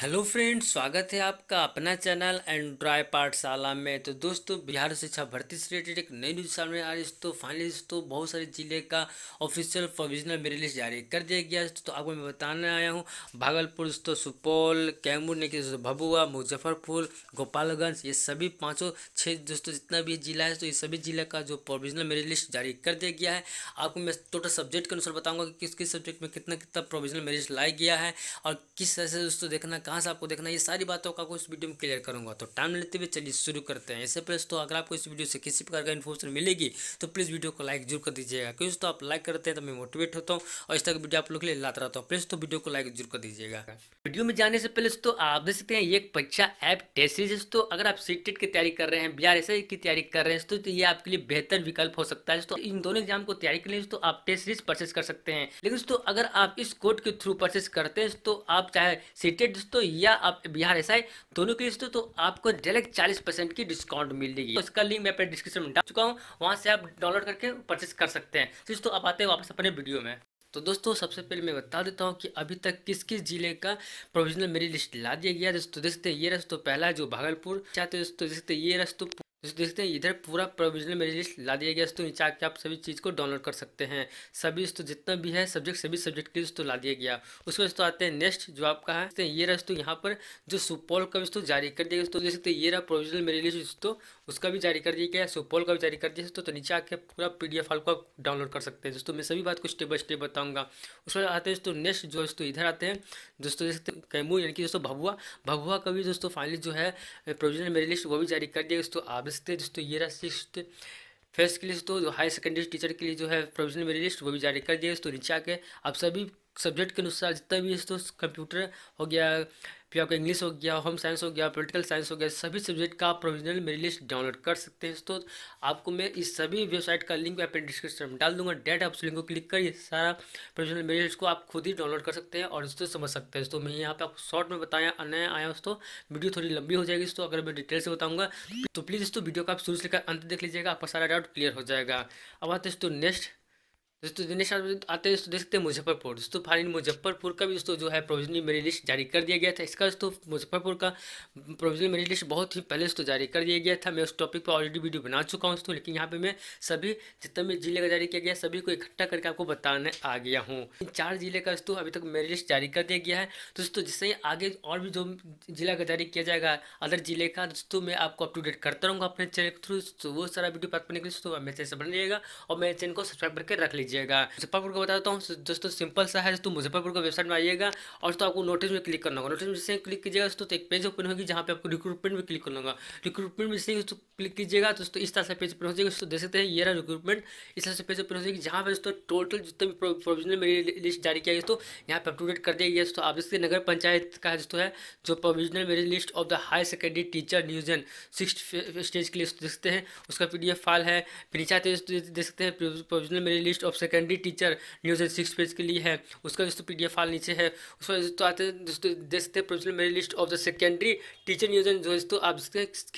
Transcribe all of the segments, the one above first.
hello friends स्वागत है आपका अपना चैनल एंड ड्राई पाठशाला में तो दोस्तों बिहार शिक्षा भर्ती से रिलेटेड एक नई न्यूज़ सामने आ रही है तो फाइनली तो बहुत सारे ज़िले का ऑफिशियल प्रोविजनल मेरिट लिस्ट जारी कर दिया गया तो आपको मैं बताने आया हूँ भागलपुर दोस्तों सुपौल कैमूर ने दोस्तों भभुआ मुजफ्फरपुर गोपालगंज ये सभी पाँचों छः दोस्तों जितना भी जिला है तो ये सभी जिले का जो प्रोविजनल मेरिट लिस्ट जारी कर दिया गया है आपको मैं टोटल सब्जेक्ट के अनुसार बताऊँगा कि किस किस सब्जेक्ट में कितना कितना प्रोविजनल लिस्ट लाया गया है और किस तरह से दोस्तों देखना कहाँ से आपको देखना है ये सारी बातों का आपको इस वीडियो में क्लियर करूंगा तो टाइम लेते हुए चलिए शुरू करते हैं इससे पहले तो अगर आपको इस वीडियो से किसी प्रकार का इन्फॉर्मेशन मिलेगी तो प्लीज़ वीडियो को लाइक जरूर कर दीजिएगा क्योंकि तो आप लाइक करते हैं तो मैं मोटिवेट होता हूँ और इस तरह वीडियो आप लोग के लिए लाता रहता हूँ प्लीज़ तो वीडियो को लाइक जरूर कर दीजिएगा वीडियो में जाने से पहले तो आप देख सकते हैं एक परीक्षा ऐप टेस्ट सीरीज तो अगर आप सी e की तैयारी कर रहे हैं बी आर की तैयारी कर रहे हैं तो ये आपके लिए बेहतर विकल्प हो सकता है तो इन दोनों एग्जाम को तैयारी के लिए तो आप टेस्ट सीरीज परचेस कर सकते हैं लेकिन दोस्तों अगर आप इस कोड के थ्रू परचेस करते हैं तो आप चाहे e सीटेड दोस्तों या आप बिहार ऐसा है दोनों के दोस्तों तो आपको डायरेक्ट चालीस परसेंट की डिस्काउंट मिलेगी तो इसका लिंक मैं अपने डिस्क्रिप्शन में डाल चुका हूँ वहाँ से आप डाउनलोड करके परचेस कर सकते हैं तो दोस्तों आप आते हैं वापस अपने वीडियो में तो दोस्तों सबसे पहले मैं बता देता हूँ कि अभी तक किस किस जिले का प्रोविजनल मेरी लिस्ट ला दिया गया दोस्तों देखते ये रस्तों पहला जो भागलपुर चाहते दोस्तों देखते ये रस्तों दोस्तों देखते हैं इधर पूरा प्रोविजनल मेरी लिस्ट ला दिया गया दोस्तों नीचे आके आप सभी चीज़ को डाउनलोड कर सकते हैं सभी दोस्तों जितना भी है सब्जेक्ट सभी सब्जेक्ट के दोस्तों ला दिया गया उसके बाद दोस्तों आते हैं नेक्स्ट जो आपका है तो ये दोस्तों यहाँ पर जो सुपौल का दोस्तों जारी कर दिया दोस्तों देख सकते हैं ये रहा प्रोविजनल मेरी लिस्ट दोस्तों उसका भी जारी कर दिया गया है सुपोल का भी जारी कर दिया तो, तो नीचे आके पूरा पी डी एफ आपको डाउनलोड कर सकते हैं दोस्तों मैं सभी बात को स्टेप बाय स्टेप बताऊंगा उसके बाद आते हैं दोस्तों नेक्स्ट जो दोस्तों इधर आते हैं दोस्तों हैं कैमू यानी कि दोस्तों भभुआ भभुआ का भी दोस्तों फाइनली जो है प्रोविजनल मेरी लिस्ट वो भी जारी कर दिया दोस्तों आप हैं दोस्तों ये रहा सिक्स फर्स्ट के लिए दोस्तों हाई सेकेंडरी टीचर के लिए जो है प्रोविजनल मेरी लिस्ट वो भी जारी कर दिया दोस्तों नीचे आके आप सभी सब्जेक्ट के अनुसार जितना भी तो कंप्यूटर हो गया फिर आपका इंग्लिश हो गया होम साइंस हो गया पॉलिटिकल साइंस हो गया सभी सब्जेक्ट का प्रोविजनल मेरी लिस्ट डाउनलोड कर सकते हैं दोस्तों आपको मैं इस सभी वेबसाइट का लिंक अपने डिस्क्रिप्शन में डाल दूंगा डेट आप लिंक को क्लिक करिए सारा प्रोविजनल मेरी लिस्ट को आप खुद ही डाउनलोड कर सकते हैं और दोस्तों समझ सकते हैं दोस्तों मैं यहाँ पर आपको शॉर्ट में बताया नया आया दोस्तों वीडियो थोड़ी लंबी हो जाएगी दोस्तों अगर मैं डिटेल से बताऊँगा तो प्लीज़ दोस्तों वीडियो का आप शुरू से लेकर अंत देख लीजिएगा आपका सारा डाउट क्लियर हो जाएगा अब आते दोस्तों नेक्स्ट दोस्तों दिनेश आते हैं दोस्तों देख सकते हैं मुजफ्फरपुर दोस्तों फाइनल मुजफ्फरपुर का भी दोस्तों जो है प्रोविजनली मेरी लिस्ट जारी कर दिया गया था इसका दोस्तों मुजफ्फरपुर का प्रोविजनली मेरी लिस्ट बहुत ही पहले दोस्तों जारी कर दिया गया था मैं उस टॉपिक पर ऑलरेडी वीडियो बना चुका हूँ दोस्तों लेकिन यहाँ पर मैं सभी जितने भी जिले का जारी किया गया सभी को इकट्ठा करके आपको बताने आ गया हूँ इन चार जिले का दोस्तों अभी तक मेरी लिस्ट जारी कर दिया गया है दोस्तों जिससे आगे और भी जो जिला का जारी किया जाएगा अदर जिले का दोस्तों मैं आपको अप टू डेट करता रहूँगा अपने चैनल के थ्रू तो वो सारा वीडियो प्राप्त करने के लिए दोस्तों मेरे चैनल से बन जाएगा और मेरे चैनल को सब्सक्राइब करके रख लीजिए कीजिएगा मुजफ्फरपुर को बता देता हूँ दोस्तों सिंपल सा है दोस्तों मुजफ्फरपुर का वेबसाइट में आइएगा और दोस्तों आपको नोटिस में क्लिक करना होगा नोटिस में जैसे क्लिक कीजिएगा दोस्तों तो एक पेज ओपन होगी जहाँ पे आपको रिक्रूटमेंट में क्लिक करना होगा रिक्रूटमेंट में जैसे क्लिक कीजिएगा दोस्तों इस तरह से पेज ओपन हो जाएगा दोस्तों देख सकते हैं ये रहा रिक्रूटमेंट इस तरह से पेज ओपन हो जाएगी जहाँ पर दोस्तों टोटल जितने भी प्रोविजनल मेरी लिस्ट जारी किया गया दोस्तों यहाँ पर अपडेट कर दिया गया दोस्तों आप देखते नगर पंचायत का है दोस्तों है जो provisional merit list of the higher secondary teacher न्यूजन सिक्स स्टेज के लिए देखते हैं उसका पी फाइल है फिर नीचे आते देख सकते हैं provisional merit list of of secondary teacher न्यूज़ एंड सिक्स पेज के लिए है उसका दोस्तों पी डी एफ नीचे है उसमें दोस्तों आते हैं दोस्तों देख सकते हैं professional merit list of the secondary teacher न्यूज़ एंड दोस्तों आप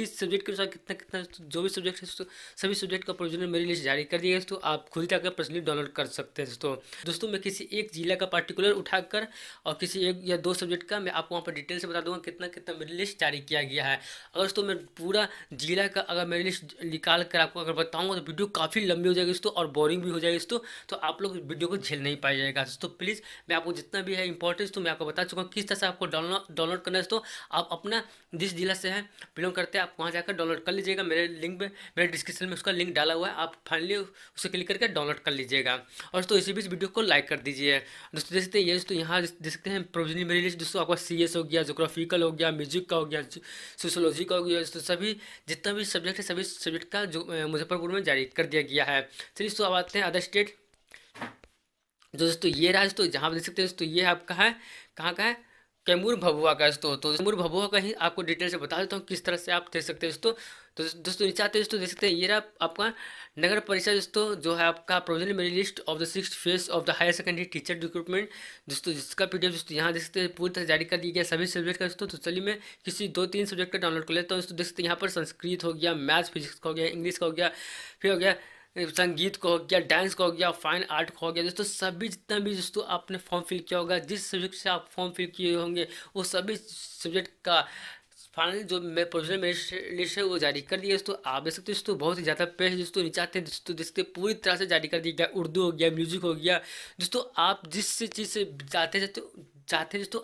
किस सब्जेक्ट के अनुसार कितना कितना जो भी सब्जेक्ट है दोस्तों सभी सब्जेक्ट का प्रोविजनल मेरी लिस्ट जारी कर दिया दोस्तों आप खुद जाकर पर्सनली डाउनलोड कर सकते हैं दोस्तों दोस्तों मैं किसी एक जिला का पार्टिकुलर उठाकर और किसी एक या दो सब्जेक्ट का मैं आपको वहाँ पर डिटेल से बता दूंगा कितना कितना मेरी लिस्ट जारी किया गया है अगर दोस्तों मैं पूरा जिला का अगर मेरी लिस्ट निकाल कर आपको अगर बताऊँगा तो वीडियो काफ़ी लंबी हो जाएगी दोस्तों और बोरिंग भी हो जाएगी दोस्तों तो आप लोग वीडियो को झेल नहीं पाएगा तो प्लीज़ मैं आपको जितना भी है इंपॉर्टेंस तो मैं आपको बता चुका हूँ किस तरह से आपको डाउनलोड डाउनलोड करना है तो आप अपना जिस जिला से है बिलोंग करते हैं आप वहाँ जाकर डाउनलोड कर लीजिएगा मेरे लिंक में मेरे डिस्क्रिप्शन में उसका लिंक डाला हुआ है आप फाइनली उसे क्लिक करके डाउनलोड कर लीजिएगा और दोस्तों इसी बीच वीडियो को लाइक कर दीजिए दोस्तों देख सकते हैं ये दोस्तों यहाँ देख सकते हैं प्रोविजन मेरी लिस्ट दोस्तों आपका सी हो गया जोग्राफिकल हो गया म्यूजिक का हो गया सोशोलॉजी का हो गया दोस्तों सभी जितना भी सब्जेक्ट है सभी सब्जेक्ट का जो मुजफ्फरपुर में जारी कर दिया गया है चलिए दोस्तों अब आते हैं अदर स्टेट तो दोस्तों ये रहा दोस्तों जहाँ पर देख सकते हैं दोस्तों ये आपका है कहाँ का है कैमूर भभुआ का दोस्तों तो कैमूर भभुआ का ही आपको डिटेल से बता देता हूँ किस तरह से आप देख सकते हैं दोस्तों तो दोस्तों नीचे आते हैं दोस्तों देख सकते हैं ये रहा आपका नगर परिषद दोस्तों जो है आपका provisional merit list of the six phase of the higher secondary teacher recruitment दोस्तों जिसका पी दोस्तों यहाँ देख सकते हैं पूरी तरह जारी कर दिया गया सभी सब्जेक्ट का दोस्तों तो चलिए मैं किसी दो तीन सब्जेक्ट का डाउनलोड कर लेता हूँ दोस्तों देख सकते हैं यहाँ पर संस्कृत हो गया मैथ्स फिजिक्स का हो गया इंग्लिश का हो गया फिर हो गया संगीत को हो गया डांस को हो गया फाइन आर्ट को हो गया दोस्तों सभी जितना भी दोस्तों आपने फॉर्म फिल किया होगा जिस सब्जेक्ट से आप फॉर्म फिल किए होंगे वो सभी सब्जेक्ट का फाइनल जो मैं प्रोविजनल मेरिट लिस्ट है वो जारी कर दिया दोस्तों आप देख सकते हो दोस्तों बहुत ही ज़्यादा पेज दोस्तों नीचे आते हैं दोस्तों जिसके पूरी तरह से जारी कर दिया गया उर्दू हो गया म्यूजिक हो गया दोस्तों आप जिस चीज़ से जाते जाते चाहते हैं दोस्तों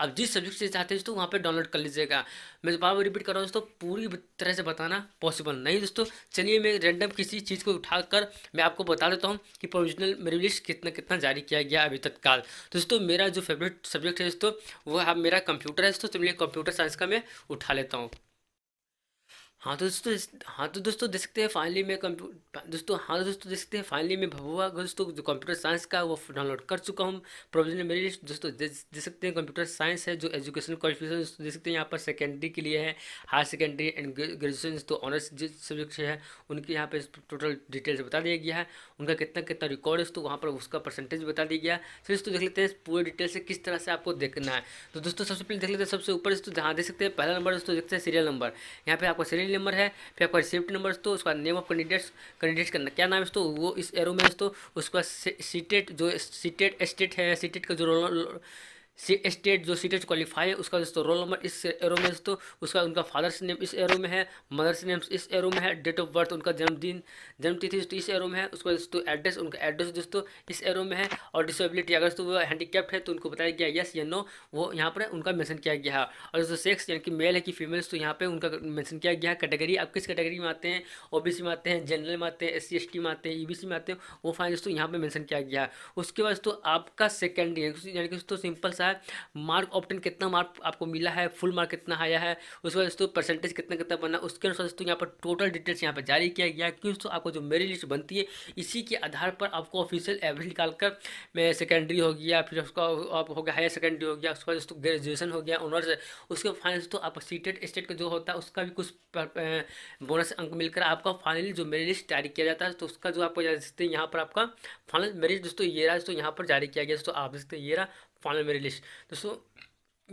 आप जिस सब्जेक्ट से चाहते हैं दोस्तों वहाँ पर डाउनलोड कर लीजिएगा मैं दोबारा तो रिपीट कर रहा हूँ दोस्तों पूरी तरह से बताना पॉसिबल नहीं दोस्तों चलिए मैं रैंडम किसी चीज़ को उठाकर मैं आपको बता देता हूँ कि प्रोविजनल मेरी लिस्ट कितना कितना जारी किया गया अभी तत्काल दोस्तों मेरा जो फेवरेट सब्जेक्ट है दोस्तों वो मेरा कंप्यूटर है दोस्तों तो मेरे कंप्यूटर साइंस का मैं उठा लेता हूँ हाँ तो, हाँ तो दोस्तों हाँ तो दोस्तों देख सकते हैं फाइनली मैं कंप्यूटर दोस्तों हाँ तो दोस्तों देख सकते हैं फाइनली मैं भभुआ दोस्तों जो कंप्यूटर साइंस का वो डाउनलोड कर चुका हूँ प्रोविजनल मेरी लिस्ट दोस्तों देख सकते हैं कंप्यूटर साइंस है जो एजुकेशन क्वालिफिकेशन दोस्तों देख सकते हैं यहाँ पर सेकेंडरी के लिए है हायर सेकेंडरी एंड ग्रेजुएशन तो ऑनर्स जिस सब्जेक्ट है उनके यहाँ पर टोटल डिटेल्स बता दिया गया है उनका कितना कितना रिकॉर्ड है तो वहाँ पर उसका परसेंटेज बता दिया गया फिर तो दोस्तों देख लेते हैं पूरे डिटेल से किस तरह से आपको देखना है तो दोस्तों सबसे पहले देख लेते हैं सबसे ऊपर दोस्तों जहाँ देख सकते हैं पहला नंबर दोस्तों देखते हैं सीरियल नंबर यहाँ पर आपका सीरियल फाइल नंबर है फिर आपका रिसिप्ट नंबर तो उसका नेम ऑफ कैंडिडेट कैंडिडेट का क्या नाम है तो वो इस एरो में तो उसका सीटेट जो सीटेट स्टेट है सीटेट का जो रोल स्टेट जो सीटेट क्वालिफाई है उसका दोस्तों रोल नंबर इस एरो में दोस्तों उसका उनका फादर्स नेम इस एरो में है मदर्स नेम इस एरो में है डेट ऑफ बर्थ उनका जन्मदिन जन्मतिथि तो इस एरो में है उसका दोस्तों एड्रेस उनका एड्रेस दोस्तों इस एरो में है और डिसेबिलिटी अगर दोस्तों वो हैंडीकैप्ट है तो उनको बताया गया येस या नो वो यहाँ पर उनका मैंसन किया गया है और दोस्तों सेक्स यानी कि मेल है कि फीमेल तो यहाँ पर उनका मैंशन किया गया है कैटेगरी आप किस कैटेगरी में आते हैं ओ में आते हैं जनरल में आते हैं एस सी में आते हैं ई में आते हैं वो फाइन दोस्तों यहाँ पर मैंसन किया गया है उसके बाद दोस्तों आपका सेकेंड यानी कि दोस्तों सिंपल सा है मार्क ऑप्टन कितना मार्क आपको मिला है फुल मार्क कितना आया है उसके बाद दोस्तों परसेंटेज कितना कितना बना उसके अनुसार दोस्तों यहाँ पर टोटल डिटेल्स यहाँ पर जारी किया गया क्योंकि दोस्तों आपको जो मेरी लिस्ट बनती है इसी के आधार पर आपको ऑफिशियल एवरेज निकाल कर मैं सेकेंडरी हो गया फिर उसका आप हो गया हायर सेकेंडरी हो गया उसके बाद दोस्तों ग्रेजुएशन हो गया ऑनर्स उसके फाइनल दोस्तों आप सीटेड स्टेट का जो होता है उसका भी कुछ बोनस अंक मिलकर आपका फाइनली जो मेरी लिस्ट जारी किया जाता है तो उसका जो आपको जान सकते हैं यहाँ पर आपका फाइनल मेरिट दोस्तों ये रहा दोस्तों यहाँ पर जारी किया गया दोस्तों आप सकते हैं ये रहा फाइनल मेरी लिस्ट दोस्तों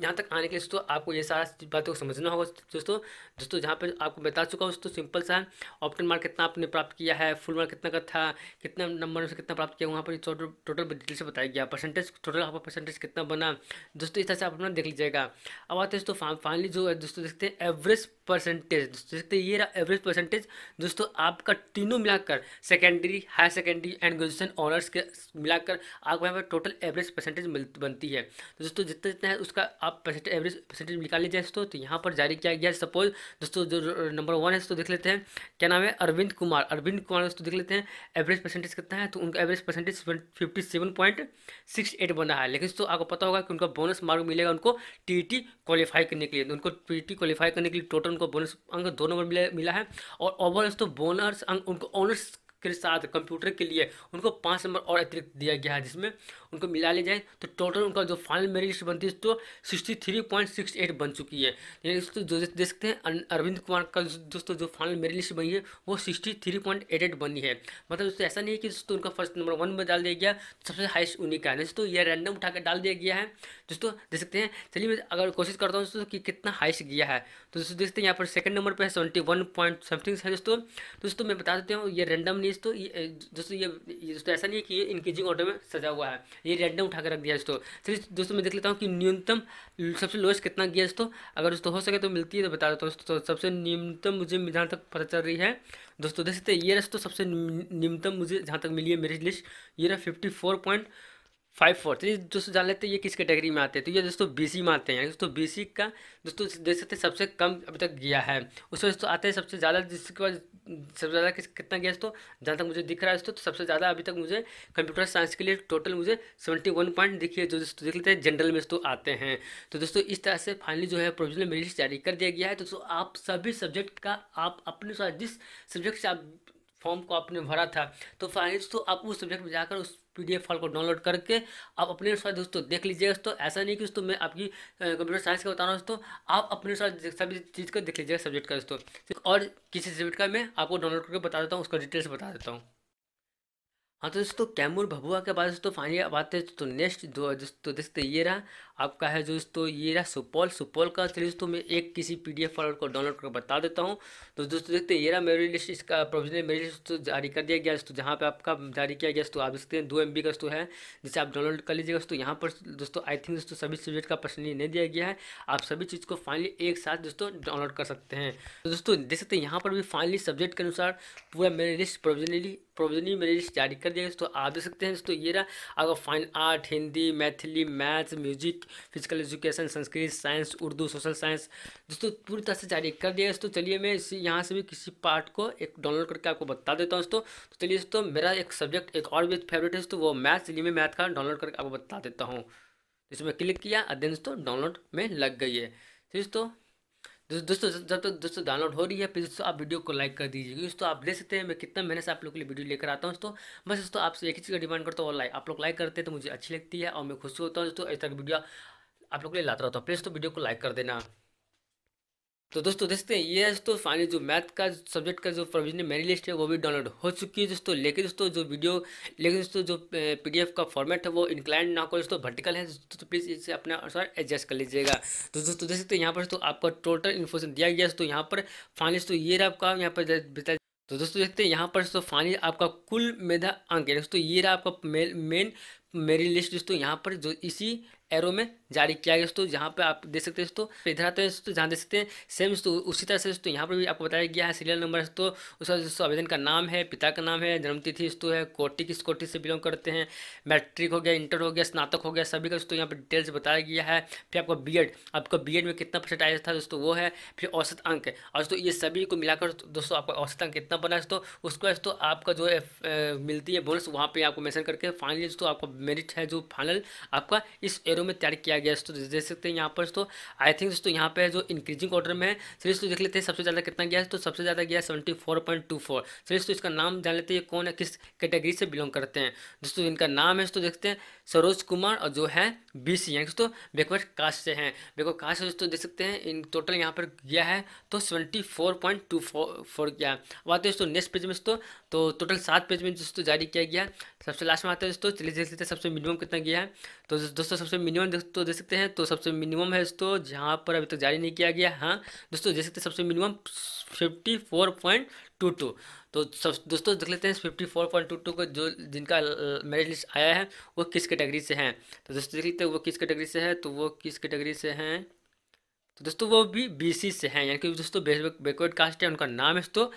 यहाँ तक आने के लिए दोस्तों आपको ये सारा बातों को समझना होगा दोस्तों दोस्तों जहाँ पर आपको बता चुका हूँ दोस्तों सिंपल सा है ऑप्टन मार्क कितना आपने प्राप्त किया है फुल मार्क कितना का था कितना नंबर से कितना प्राप्त किया वहाँ पर टोटल डिटेल से बताया गया परसेंटेज टोटल आपका परसेंटेज कितना बना दोस्तों इस तरह से आप अपना देख लीजिएगा अब आते हैं दोस्तों फाइनली जो है दोस्तों देखते हैं एवरेज परसेंटेज दोस्तों ये रहा एवरेज परसेंटेज दोस्तों आपका तीनों मिलाकर secondary higher secondary and graduation honours के मिलाकर आपको यहाँ पर टोटल एवरेज परसेंटेज बनती है तो दोस्तों जितना जितना है उसका आप एवरेज परसेंटेज निकाल लीजिए दोस्तों तो यहाँ पर जारी किया गया सपोज दोस्तों जो नंबर वन है दोस्तों देख लेते हैं क्या नाम है अरविंद कुमार अरविंद कुमार दोस्तों देख लेते हैं एवरेज परसेंटेज कितना है तो उनका average percentage fifty seven point six eight बन रहा है लेकिन दोस्तों आपको पता होगा कि उनका बोनस मार्ग मिलेगा उनको टी क्वालिफाई e करने के लिए उनको टी टी e करने के लिए टोटल उनको बोनस अंक दो नंबर मिला है और ओवरऑल तो बोनस अंक उनको ऑनर्स के साथ कंप्यूटर के लिए उनको पाँच नंबर और अतिरिक्त दिया गया है जिसमें उनको मिला लिया जाए तो टोटल उनका जो फाइनल मेरिट लिस्ट बनती है तो sixty three point six eight बन चुकी है यानी दोस्तों जो देख सकते हैं अरविंद कुमार का दोस्तों जो फाइनल मेरिट लिस्ट बनी है वो sixty three point eight eight बनी है मतलब दोस्तों ऐसा नहीं है कि दोस्तों उनका फर्स्ट नंबर वन में डाल दिया गया सबसे हाइस्ट उन्हीं का है दोस्तों यह रैंडम उठा कर डाल दिया गया है दोस्तों देख सकते हैं चलिए मैं अगर कोशिश करता हूँ दोस्तों कि कितना हाइस्ट गया है तो दोस्तों देखते हैं यहाँ पर सेकंड नंबर पर है सेवेंटी वन पॉइंट समथिंग है दोस्तों दोस्तों मैं बता देता हूँ ये रैंडम नहीं चीज़ तो दोस्तों ये दोस्तों ऐसा नहीं है कि ये इंक्रीजिंग ऑर्डर में सजा हुआ है ये रैंडम उठा कर रख दिया दोस्तों फिर तो दोस्तों मैं देख लेता हूँ कि न्यूनतम सबसे लोएस्ट कितना गया दोस्तों अगर दोस्तों हो सके तो मिलती है तो बता देता हूँ सबसे न्यूनतम मुझे जहाँ तक पता चल रही है दोस्तों देख सकते हैं ये दोस्तों सबसे न्यूनतम मुझे जहाँ तक मिली है मेरी लिस्ट ये रहा fifty four point five four ये दोस्तों जान लेते हैं ये किस कैटेगरी में आते हैं तो ये दोस्तों बीसी में आते हैं दोस्तों बीसी का दोस्तों देख सकते हैं सबसे कम अभी तक गया है उसमें दोस्तों आते हैं सबसे ज़्यादा जिसके बाद सबसे ज़्यादा कितना गया दोस्तों जहाँ तक मुझे दिख रहा है दोस्तों तो सबसे ज़्यादा अभी तक मुझे कंप्यूटर साइंस के लिए टोटल मुझे सेवेंटी वन पॉइंट दिखिए जो दोस्तों देख लेते हैं जनरल में दोस्तों आते हैं तो दोस्तों इस तरह से फाइनली जो है प्रोविजनल मेरिट जारी कर दिया गया है दोस्तों आप सभी सब्जेक्ट का आप अपने जिस सब्जेक्ट से आप फॉर्म को आपने भरा था तो फाइनली दोस्तों आप उस सब्जेक्ट में जाकर उस पीडीएफ फाइल को डाउनलोड करके आप अपने अनुसार दोस्तों देख लीजिएगा दोस्तों ऐसा नहीं कि दोस्तों मैं आपकी कंप्यूटर साइंस का बता रहा हूँ दोस्तों आप अपने अनुसार सभी चीज़ को देख लीजिएगा सब्जेक्ट का दोस्तों और किसी सब्जेक्ट का मैं आपको डाउनलोड करके बता देता हूँ उसका डिटेल्स बता देता हूँ हाँ तो दोस्तों कैमूर भभुआ के बाद दोस्तों फाइनली अब आते हैं तो नेक्स्ट दो दोस्तों देखते ये रहा आपका है जो दोस्तों ये रहा सुपौल सुपौल का चलिए दोस्तों मैं एक किसी पीडीएफ फाइल को डाउनलोड करके बता देता हूँ तो दोस्तों देखते हैं ये रहा मेरी लिस्ट इसका प्रोविजनल मेरी लिस्ट जारी कर दिया गया दोस्तों जहाँ पर आपका जारी किया गया दोस्तों आप देखते हैं दो एम का दोस्तों है जिसे आप डाउनलोड कर लीजिएगा दोस्तों यहाँ पर दोस्तों आई थिंक दोस्तों सभी सब्जेक्ट का पर्सनली नहीं दिया गया है आप सभी चीज़ को फाइनली एक साथ दोस्तों डाउनलोड कर सकते हैं तो दोस्तों देख सकते हैं यहाँ पर भी फाइनली सब्जेक्ट के अनुसार पूरा merit list provisionally provisionally merit list जारी कर दिया दोस्तों आप देख सकते हैं दोस्तों ये रहा अगर fine art Hindi Maithili maths music physical education Sanskrit science Urdu social science दोस्तों पूरी तरह से जारी कर दिया दोस्तों चलिए मैं इसी यहाँ से भी किसी पार्ट को एक डाउनलोड करके आपको बता देता हूँ दोस्तों तो चलिए दोस्तों मेरा एक सब्जेक्ट एक और भी फेवरेट है दोस्तों वो मैथ्स चलिए मैं मैथ का डाउनलोड करके आपको बता देता हूँ जिसमें क्लिक किया अध्ययन दोस्तों डाउनलोड में लग गई है दोस्तों दोस्तों जब तक दोस्तों डाउनलोड हो रही है प्लीज़ दोस्तों आप वीडियो को लाइक कर दीजिए दोस्तों आप देख सकते हैं मैं कितना मेहनत से आप लोग के लिए वीडियो लेकर आता हूँ दोस्तों बस दोस्तों आपसे एक चीज़ का डिमांड करता हूँ और लाइक आप लोग लाइक करते हैं तो मुझे अच्छी लगती है और मैं खुश होता हूँ दोस्तों इस तरह की वीडियो आप लोग के लिए लाता रहता हूँ प्लीज़ तो वीडियो को लाइक कर देना तो दोस्तों देखते हैं ये दोस्तों फाइनली जो मैथ का सब्जेक्ट का जो प्रोविजन मेरी लिस्ट है वो भी डाउनलोड हो चुकी है दोस्तों लेकिन दोस्तों जो वीडियो लेकिन दोस्तों जो पीडीएफ का फॉर्मेट है वो इंक्लाइंड ना हो दोस्तों वर्टिकल है तो प्लीज़ इसे अपने अनुसार एडजस्ट कर लीजिएगा तो दोस्तों देख सकते हैं यहाँ पर दोस्तों आपका टोटल इन्फॉर्मेशन दिया गया दोस्तों यहाँ पर फाइनली दोस्तों ये आपका यहाँ पर बताया तो दोस्तों देखते हैं यहाँ पर दोस्तों फाइनली आपका कुल मेधा अंक है दोस्तों ये रहा आपका मेन मेरी लिस्ट दोस्तों यहाँ पर जो इसी एरो में जारी किया गया दोस्तों जहाँ पे आप देख सकते हैं दोस्तों इधर आते हैं दोस्तों जहाँ देख सकते हैं सेम दोस्तों उसी तरह से दोस्तों यहाँ पर भी आपको बताया गया है सीरियल नंबर दोस्तों उसका दोस्तों आवेदन का नाम है पिता का नाम है जन्मतिथि दोस्तों है कोटि किस कोटि से बिलोंग करते हैं मैट्रिक हो गया इंटर हो गया स्नातक हो गया सभी का दोस्तों यहाँ पर डिटेल्स बताया गया है फिर आपका बी एड आपका बी में कितना परसेंट आया था दोस्तों वो है फिर औसत अंक और दोस्तों ये सभी को मिलाकर दोस्तों आपका औसत अंक कितना बना दोस्तों उसके बाद दोस्तों आपका जो मिलती है बोनस वहाँ पर आपको मैंसन करके फाइनली दोस्तों आपको मेरिट है जो फाइनल आपका इस एरो में तैयार किया गया है तो देख सकते हैं यहाँ पर तो आई थिंक दोस्तों यहाँ पे जो इंक्रीजिंग ऑर्डर में है सीरीज तो देख लेते हैं सबसे ज़्यादा कितना गया है तो सबसे ज़्यादा गया seventy four point two four series तो इसका नाम जान लेते हैं कौन है किस कैटेगरी से बिलोंग करते हैं दोस्तों इनका नाम है तो देखते हैं सरोज कुमार और जो है बी सी हैं दोस्तों बेकवर्ड कास्ट से हैं बेकवर्ड कास्ट से दोस्तों देख सकते हैं इन टोटल यहाँ पर गया है तो seventy four point two four गया अब आते हैं दोस्तों नेक्स्ट पेज में दोस्तों तो टोटल सात पेज में दोस्तों जारी किया गया सबसे लास्ट में आते हैं दोस्तों चलिए देख लेते हैं सबसे मिनिमम कितना किया है तो दोस्तों सबसे मिनिमम दोस्तों देख सकते हैं तो सबसे मिनिमम है दोस्तों जहाँ पर अभी तक जारी नहीं किया गया हाँ दोस्तों देख सकते हैं सबसे minimum fifty four point two two तो सब दोस्तों देख लेते हैं fifty four point two two को जो जिनका मेरिट लिस्ट आया है वो किस कैटेगरी से हैं तो दोस्तों देख लेते हैं वो किस कैटेगरी से है तो वो किस कैटेगरी से हैं तो दोस्तों वो भी बीसी से हैं यानी कि दोस्तों बैकवर्ड कास्ट है उनका नाम है दोस्तों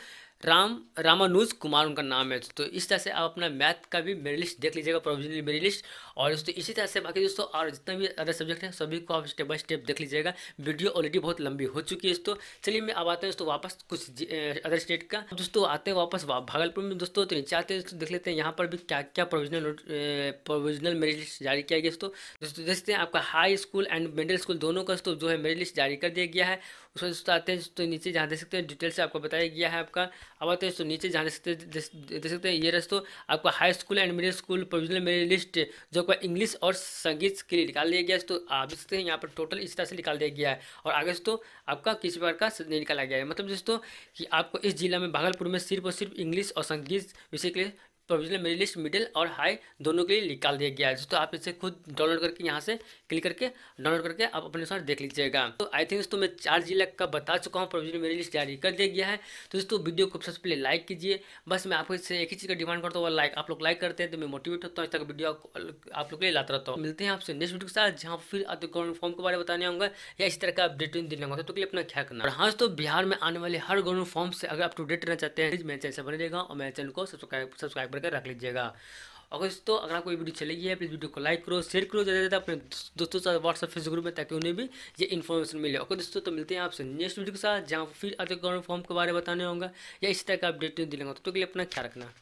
राम रामानुज कुमार उनका नाम है तो इस तरह से आप अपना मैथ का भी मेरी लिस्ट देख लीजिएगा प्रोविजनली मेरी लिस्ट और दोस्तों इसी तरह से बाकी दोस्तों और जितना भी अदर सब्जेक्ट हैं सभी को आप स्टेप बाय स्टेप देख लीजिएगा वीडियो ऑलरेडी बहुत लंबी हो चुकी है दोस्तों चलिए मैं अब आते हैं दोस्तों वापस कुछ अदर स्टेट का दोस्तों आते हैं वापस भागलपुर में दोस्तों तो नीचे आते हैं दोस्तों देख लेते हैं यहाँ पर भी क्या क्या प्रोविजनल प्रोविजनल मेरी लिस्ट जारी किया गया दोस्तों दोस्तों देखते हैं आपका high school and middle school दोनों का दोस्तों जो है मेरी लिस्ट जारी कर दिया गया है उसमें दोस्तों आते हैं तो नीचे जहाँ देख सकते हैं डिटेल से आपको बताया गया है आपका अब आते हैं तो नीचे जहाँ देख सकते हैं देख सकते हैं ये दोस्तों आपका high school and middle school provisional merit list जो आपका इंग्लिश और संगीत के लिए निकाल दिया गया है तो आप देख सकते हैं यहाँ पर टोटल इस तरह से निकाल दिया गया है और आगे दोस्तों आपका किसी प्रकार का निकाला गया है मतलब दोस्तों कि आपको इस जिला में भागलपुर में सिर्फ और सिर्फ इंग्लिश और संगीत विषय के लिए प्रोविजनल मेरी लिस्ट मिडिल और हाई दोनों के लिए निकाल दिया गया है तो आप इसे खुद डाउनलोड करके यहाँ से क्लिक करके डाउनलोड करके आप अपने अनुसार देख लीजिएगा तो आई थिंक दोस्तों मैं चार जिला का बता चुका हूँ प्रोविजनल मेरी लिस्ट जारी कर दिया गया है तो दोस्तों वीडियो को सबसे पहले लाइक कीजिए बस मैं आपको इससे एक ही चीज़ का डिमांड करता हूँ लाइक आप लोग लाइक करते हैं तो मैं मोटिवेट होता हूँ इस तक वीडियो आप लोग के लिए लाता रहता हूँ मिलते हैं आपसे नेक्स्ट वीडियो के साथ जहाँ फिर गवर्नमेंट फॉर्म के बारे में बताने आऊँगा या इस तरह का अपडेट देने होगा तो अपना ख्याल करना और हाँ दोस्तों बिहार में आने वाले हर गवर्नमेंट फॉर्म से अगर आप अपडेट रहना चाहते हैं मेरे चैनल से बने रहेगा और मेरे चैनल को सब्सक्राइब सब्सक्राइब भर रख लीजिएगा और दोस्तों अगर आपको ये वीडियो अच्छी है प्लीज़ वीडियो को लाइक करो शेयर करो ज़्यादा ज़्यादा अपने दोस्तों साथ व्हाट्सअप फेसबुक ग्रुप में ताकि उन्हें भी ये इन्फॉर्मेशन मिले ओके दोस्तों तो मिलते हैं आपसे नेक्स्ट वीडियो के साथ जहाँ फिर आज गवर्नमेंट फॉर्म के बारे में बताने होंगे या इसी तरह का अपडेट दिलाऊंगा तो, तो के लिए अपना ख्याल रखना